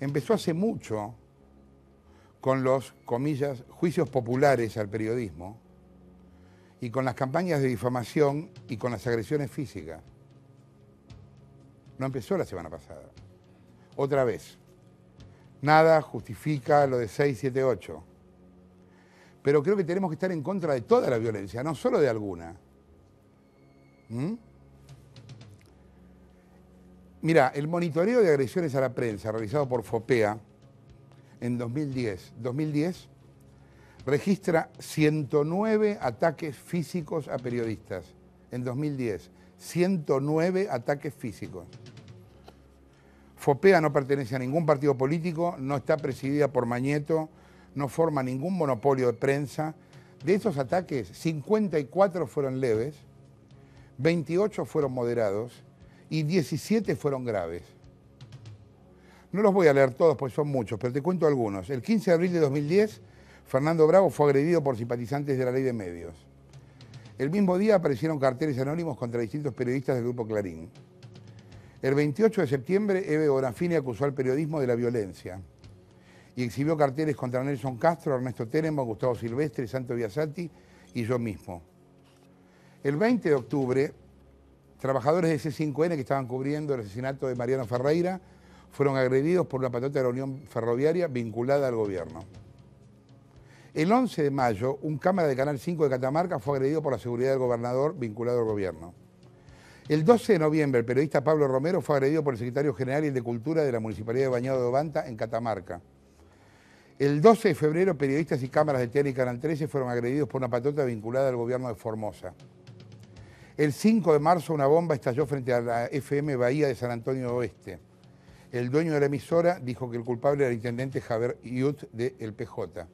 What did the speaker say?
empezó hace mucho con los, comillas, juicios populares al periodismo y con las campañas de difamación y con las agresiones físicas. No empezó la semana pasada. Otra vez. Nada justifica lo de 678. Pero creo que tenemos que estar en contra de toda la violencia, no solo de alguna. ¿Mm? Mira, el monitoreo de agresiones a la prensa realizado por FOPEA en 2010, 2010 registra 109 ataques físicos a periodistas. En 2010, 109 ataques físicos. FOPEA no pertenece a ningún partido político, no está presidida por Mañeto, no forma ningún monopolio de prensa. De esos ataques, 54 fueron leves, 28 fueron moderados, y 17 fueron graves. No los voy a leer todos, pues son muchos, pero te cuento algunos. El 15 de abril de 2010, Fernando Bravo fue agredido por simpatizantes de la ley de medios. El mismo día aparecieron carteles anónimos contra distintos periodistas del grupo Clarín. El 28 de septiembre, Eve Bonafini acusó al periodismo de la violencia y exhibió carteles contra Nelson Castro, Ernesto Terenbaum, Gustavo Silvestre, Santo Viasati y yo mismo. El 20 de octubre, Trabajadores de C5N que estaban cubriendo el asesinato de Mariano Ferreira fueron agredidos por una patota de la Unión Ferroviaria vinculada al gobierno. El 11 de mayo, un cámara de Canal 5 de Catamarca fue agredido por la seguridad del gobernador vinculado al gobierno. El 12 de noviembre, el periodista Pablo Romero fue agredido por el secretario general y de Cultura de la Municipalidad de Bañado de Obanta, en Catamarca. El 12 de febrero, periodistas y cámaras de TN y Canal 13 fueron agredidos por una patota vinculada al gobierno de Formosa. El 5 de marzo una bomba estalló frente a la FM Bahía de San Antonio Oeste. El dueño de la emisora dijo que el culpable era el intendente Javier Yut de El PJ.